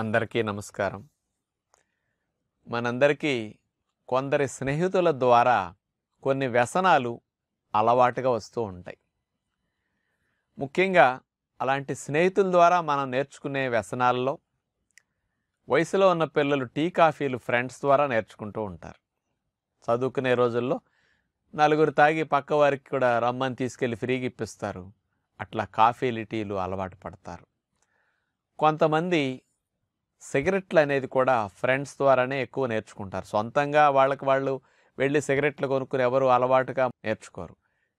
అందరికీ నమస్కారం మనందరికీ కొందరి స్నేహితుల ద్వారా కొన్ని వ్యసనాలు అలవాటుగా వస్తూ ఉంటాయి ముఖ్యంగా అలాంటి స్నేహితుల ద్వారా మనం నేర్చుకునే వ్యసనాల్లో వయసులో ఉన్న పిల్లలు టీ కాఫీలు ఫ్రెండ్స్ ద్వారా నేర్చుకుంటూ ఉంటారు చదువుకునే రోజుల్లో నలుగురు తాగి పక్క వారికి కూడా రమ్మని తీసుకెళ్ళి ఫ్రీగా ఇప్పిస్తారు అట్లా కాఫీలు టీలు అలవాటు పడతారు కొంతమంది సిగరెట్లు అనేది కూడా ఫ్రెండ్స్ ద్వారానే ఎక్కువ నేర్చుకుంటారు సొంతంగా వాళ్ళకి వాళ్ళు వెళ్ళి సిగరెట్లు కొనుక్కుని ఎవరు అలవాటుగా నేర్చుకోరు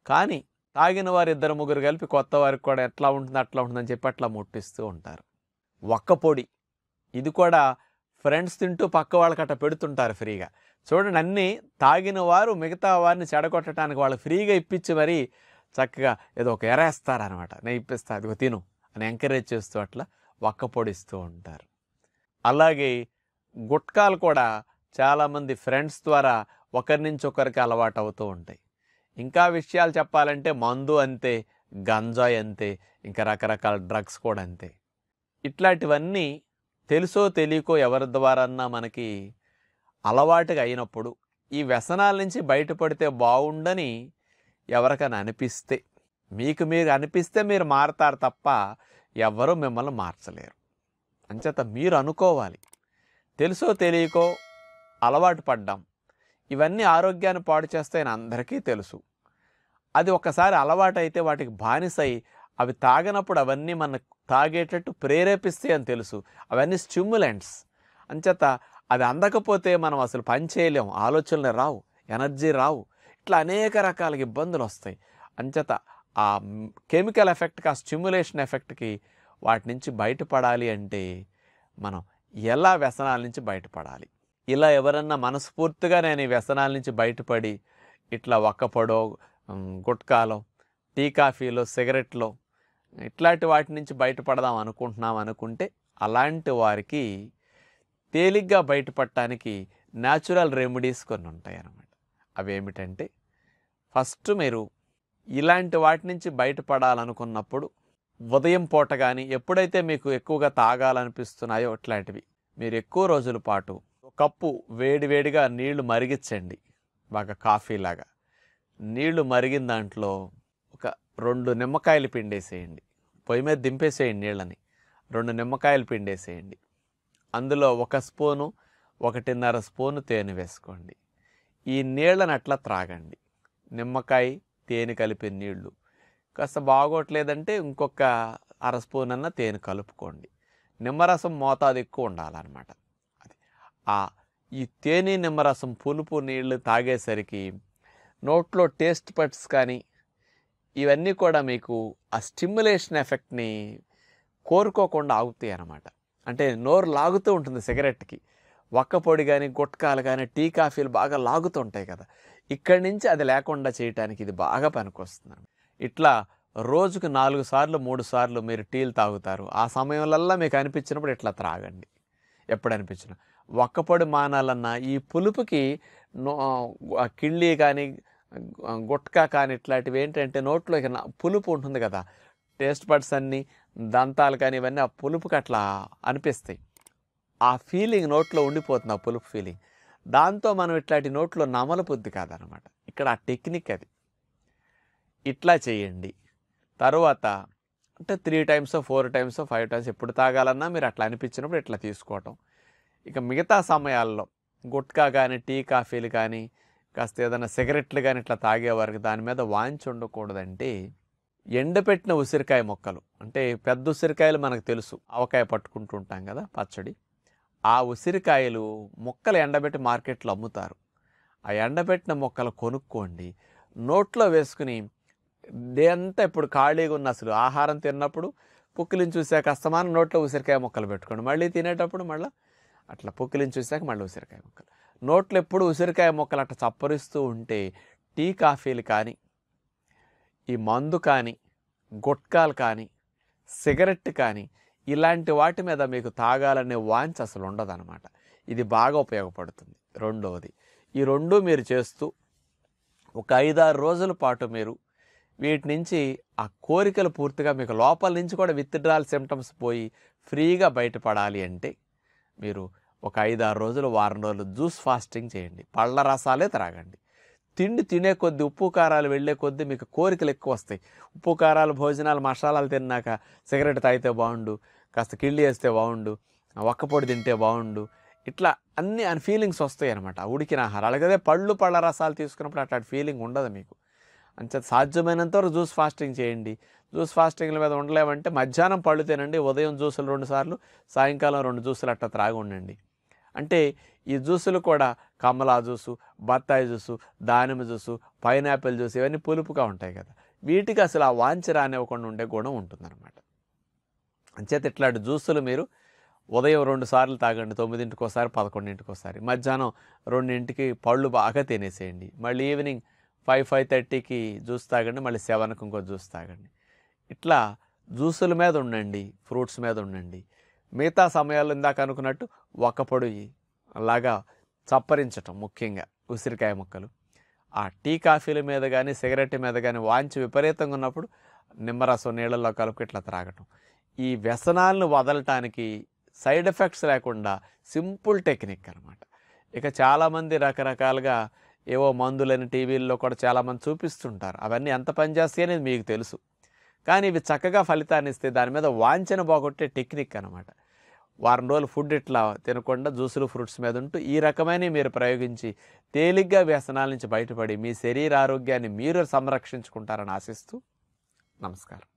కానీ తాగిన వారు ఇద్దరు ముగ్గురు కలిపి కొత్త వారికి కూడా ఎట్లా ఉంటుంది అట్లా ఉంటుందని చెప్పి అట్లా ముట్టిస్తూ ఉంటారు ఒక్క పొడి ఇది కూడా ఫ్రెండ్స్ తింటూ పక్క వాళ్ళకి అట్లా పెడుతుంటారు ఫ్రీగా చూడండి అన్నీ తాగిన వారు మిగతా వారిని చెడగొట్టడానికి వాళ్ళు ఫ్రీగా ఇప్పించి మరీ చక్కగా ఏదో ఒక ఎరేస్తారనమాట నేను ఇప్పిస్తాను అదిగో తిను అని ఎంకరేజ్ చేస్తూ అట్లా ఒక్క పొడిస్తూ ఉంటారు అలాగే గుట్కాలు కూడా చాలామంది ఫ్రెండ్స్ ద్వారా ఒకరి నుంచి ఒకరికి అలవాటు అవుతూ ఉంటాయి ఇంకా విషయాలు చెప్పాలంటే మందు అంతే గంజాయ్ అంతే ఇంకా రకరకాల డ్రగ్స్ కూడా అంతే ఇట్లాంటివన్నీ తెలుసో తెలియకో ఎవరి ద్వారాన్నా మనకి అలవాటుగా అయినప్పుడు ఈ వ్యసనాల నుంచి బయటపడితే బాగుండని ఎవరికైనా అనిపిస్తే మీకు మీరు అనిపిస్తే మీరు మారతారు తప్ప ఎవ్వరూ మిమ్మల్ని మార్చలేరు అంచేత మీరు అనుకోవాలి తెలుసో తెలియకో అలవాటు పడ్డాం ఇవన్నీ ఆరోగ్యాన్ని పాడు చేస్తాయని అందరికీ తెలుసు అది ఒకసారి అలవాటైతే వాటికి బానిసై అవి తాగినప్పుడు అవన్నీ మన తాగేటట్టు ప్రేరేపిస్తాయి అని తెలుసు అవన్నీ స్టిమ్యులెంట్స్ అంచేత అవి అందకపోతే మనం అసలు పని ఆలోచనలు రావు ఎనర్జీ రావు ఇట్లా అనేక రకాల ఇబ్బందులు వస్తాయి అంచేత ఆ కెమికల్ ఎఫెక్ట్కి ఆ స్టిమ్యులేషన్ ఎఫెక్ట్కి వాటి నుంచి బయటపడాలి అంటే మనం ఎలా వ్యసనాల నుంచి బయటపడాలి ఇలా ఎవరన్నా మనస్ఫూర్తిగా నేను ఈ వ్యసనాల నుంచి బయటపడి ఇట్లా ఒక్కపడో గుట్కాలో టీ కాఫీలో సిగరెట్లో ఇట్లాంటి వాటి నుంచి బయటపడదాం అనుకుంటున్నాం అనుకుంటే అలాంటి వారికి తేలిగ్గా బయటపడటానికి న్యాచురల్ రెమెడీస్ కొన్ని ఉంటాయి అన్నమాట అవి ఏమిటంటే ఫస్ట్ మీరు ఇలాంటి వాటి నుంచి బయటపడాలనుకున్నప్పుడు ఉదయం పూట కానీ ఎప్పుడైతే మీకు ఎక్కువగా తాగాలనిపిస్తున్నాయో అట్లాంటివి మీరు ఎక్కువ రోజుల పాటు కప్పు వేడివేడిగా నీళ్లు మరిగించండి బాగా కాఫీలాగా నీళ్లు మరిగిన దాంట్లో ఒక రెండు నిమ్మకాయలు పిండేసేయండి పొయ్యి మీద దింపేసేయండి నీళ్ళని రెండు నిమ్మకాయలు పిండేసేయండి అందులో ఒక స్పూను ఒకటిన్నర స్పూను తేనె వేసుకోండి ఈ నీళ్ళని అట్లా త్రాగండి నిమ్మకాయ తేనె కలిపిన నీళ్లు కాస్త బాగోట్లేదంటే ఇంకొక అర స్పూన్ అన్న తేనె కలుపుకోండి నిమ్మరసం మోతాదు ఎక్కువ ఉండాలన్నమాట అది ఆ ఈ తేనె నిమ్మరసం పులుపు నీళ్లు తాగేసరికి నోట్లో టేస్ట్ పట్స్ కానీ ఇవన్నీ కూడా మీకు ఆ స్టిమ్యులేషన్ ఎఫెక్ట్ని కోరుకోకుండా ఆగుతాయి అన్నమాట అంటే నోరు లాగుతూ ఉంటుంది సిగరెట్కి ఒక్క పొడి కానీ గుట్కాలు కానీ టీ కాఫీలు బాగా లాగుతూ ఉంటాయి కదా ఇక్కడి నుంచి అది లేకుండా చేయడానికి ఇది బాగా పనికొస్తుంది ఇట్లా రోజుకు నాలుగు సార్లు మూడు సార్లు మీరు టీలు తాగుతారు ఆ సమయంలల్లా మీకు అనిపించినప్పుడు ఇట్లా త్రాగండి ఎప్పుడు అనిపించిన ఒక్కపొడి మానాలన్నా ఈ పులుపుకి కిళ్ళి కానీ గుట్కా కానీ ఇట్లాంటివి ఏంటంటే నోట్లో పులుపు ఉంటుంది కదా టేస్ట్ బడ్స్ అన్నీ దంతాలు కానీ ఇవన్నీ ఆ పులుపుకి అట్లా అనిపిస్తాయి ఆ ఫీలింగ్ నోట్లో ఉండిపోతుంది ఆ పులుపు ఫీలింగ్ దాంతో మనం ఇట్లాంటి నోట్లో నమల బుద్ధి కాదనమాట ఇక్కడ ఆ టెక్నిక్ అది ఇట్లా చేయండి తర్వాత అంటే three times four times five times ఎప్పుడు తాగాలన్నా మీరు అట్లా అనిపించినప్పుడు ఇట్లా తీసుకోవటం ఇక మిగతా సమయాల్లో గుట్కా కానీ టీ కాఫీలు కానీ కాస్త ఏదైనా సిగరెట్లు కానీ ఇట్లా తాగేవారికి దాని మీద వాంచి ఉండకూడదంటే ఎండపెట్టిన ఉసిరికాయ మొక్కలు అంటే పెద్ద ఉసిరికాయలు మనకు తెలుసు ఆవకాయ పట్టుకుంటూ ఉంటాం కదా పచ్చడి ఆ ఉసిరికాయలు మొక్కలు ఎండబెట్టి మార్కెట్లో అమ్ముతారు ఆ ఎండబెట్టిన మొక్కలు కొనుక్కోండి నోట్లో వేసుకుని డే ఇప్పుడు ఖాళీగా ఉన్న అసలు ఆహారం తిన్నప్పుడు పుక్కిలిని చూశాక అస్తమానం నోట్లో ఉసిరికాయ మొక్కలు పెట్టుకోండి మళ్ళీ తినేటప్పుడు మళ్ళీ అట్లా పుక్కిలిని చూశాక మళ్ళీ ఉసిరికాయ మొక్కలు నోట్లో ఎప్పుడు ఉసిరికాయ మొక్కలు అట్లా చప్పరిస్తూ ఉంటే టీ కాఫీలు కానీ ఈ మందు కానీ గుట్కాలు కానీ సిగరెట్ కానీ ఇలాంటి వాటి మీద మీకు తాగాలనే వాంచ్ అసలు ఉండదన్నమాట ఇది బాగా ఉపయోగపడుతుంది రెండవది ఈ రెండు మీరు చేస్తూ ఒక ఐదారు రోజుల పాటు మీరు వీటి నుంచి ఆ కోరికలు పూర్తిగా మీకు లోపల నుంచి కూడా విత్డ్రాల్ సిమ్టమ్స్ పోయి ఫ్రీగా బయటపడాలి అంటే మీరు ఒక ఐదు ఆరు రోజులు వారం రోజులు జ్యూస్ ఫాస్టింగ్ చేయండి పళ్ళ రసాలే త్రాగండి తిండి తినే కొద్ది ఉప్పు కారాలు వెళ్ళే కొద్దీ మీకు కోరికలు ఎక్కువ వస్తాయి ఉప్పు కారాలు భోజనాలు మసాలాలు తిన్నాక సిగరెట్ తాగితే బాగుండు కాస్త కిళ్ళి వేస్తే బాగుండు పొడి తింటే బాగుండు ఇట్లా అన్ని ఫీలింగ్స్ వస్తాయి అనమాట ఉడికిన ఆహారాలు అదే పళ్ళు పళ్ళ రసాలు తీసుకున్నప్పుడు అట్లాంటి ఫీలింగ్ ఉండదు మీకు అంచేత సాధ్యమైనంత వరకు జ్యూస్ ఫాస్టింగ్ చేయండి జ్యూస్ ఫాస్టింగ్ల మీద ఉండలేమంటే మధ్యాహ్నం పళ్ళు తినండి ఉదయం జ్యూసులు రెండు సార్లు సాయంకాలం రెండు జ్యూసులు అట్ట త్రాగి ఉండండి అంటే ఈ జ్యూసులు కూడా కమలా జ్యూసు బత్తాయి జ్యూసు దానిమ్మ జ్యూసు పైనాపిల్ జ్యూస్ ఇవన్నీ పులుపుగా ఉంటాయి కదా వీటికి అసలు ఆ వాంచి రానివ్వకుండా ఉండే గుణం ఉంటుందన్నమాట అంచేత ఇట్లాంటి జ్యూసులు మీరు ఉదయం రెండు సార్లు తాగండి తొమ్మిదింటికి ఒకసారి పదకొండింటికి ఒకసారి మధ్యాహ్నం రెండింటికి పళ్ళు బాగా తినేసేయండి మళ్ళీ ఈవినింగ్ ఫైవ్ ఫైవ్ థర్టీకి జ్యూస్ తాగండి మళ్ళీ సెవెన్కి ఇంకో జ్యూస్ తాగండి ఇట్లా జ్యూసుల మీద ఉండండి ఫ్రూట్స్ మీద ఉండండి మిగతా సమయాలు ఇందాక అనుకున్నట్టు ఒక పొడి అలాగా చప్పరించటం ముఖ్యంగా ఉసిరికాయ ముక్కలు ఆ టీ కాఫీల మీద కానీ సిగరెట్ మీద కానీ వాంచి విపరీతంగా ఉన్నప్పుడు నిమ్మరసం నీళ్ళల్లో కలుపుకి ఇట్లా త్రాగటం ఈ వ్యసనాలను వదలటానికి సైడ్ ఎఫెక్ట్స్ లేకుండా సింపుల్ టెక్నిక్ అనమాట ఇక చాలామంది రకరకాలుగా ఏవో మందులని టీవీల్లో కూడా చాలామంది చూపిస్తుంటారు అవన్నీ ఎంత పనిచేస్తాయి అనేది మీకు తెలుసు కానీ ఇవి చక్కగా ఫలితాన్ని ఇస్తే దాని మీద వాంఛన బాగొట్టే టెక్నిక్ అనమాట వారం రోజులు ఫుడ్ ఇట్లా తినకుండా జ్యూసులు ఫ్రూట్స్ మీద ఉంటూ ఈ రకమైన మీరు ప్రయోగించి తేలిగ్గా వ్యసనాల నుంచి బయటపడి మీ శరీర ఆరోగ్యాన్ని మీరు సంరక్షించుకుంటారని ఆశిస్తూ నమస్కారం